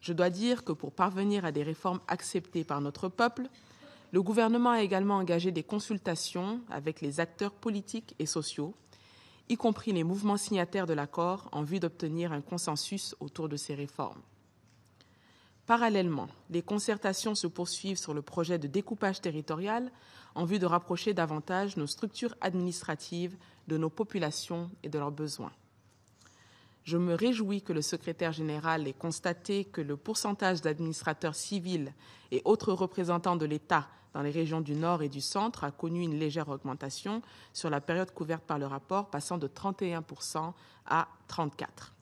Je dois dire que pour parvenir à des réformes acceptées par notre peuple, le gouvernement a également engagé des consultations avec les acteurs politiques et sociaux, y compris les mouvements signataires de l'accord, en vue d'obtenir un consensus autour de ces réformes. Parallèlement, les concertations se poursuivent sur le projet de découpage territorial en vue de rapprocher davantage nos structures administratives de nos populations et de leurs besoins. Je me réjouis que le secrétaire général ait constaté que le pourcentage d'administrateurs civils et autres représentants de l'État dans les régions du Nord et du Centre a connu une légère augmentation sur la période couverte par le rapport, passant de 31% à 34%.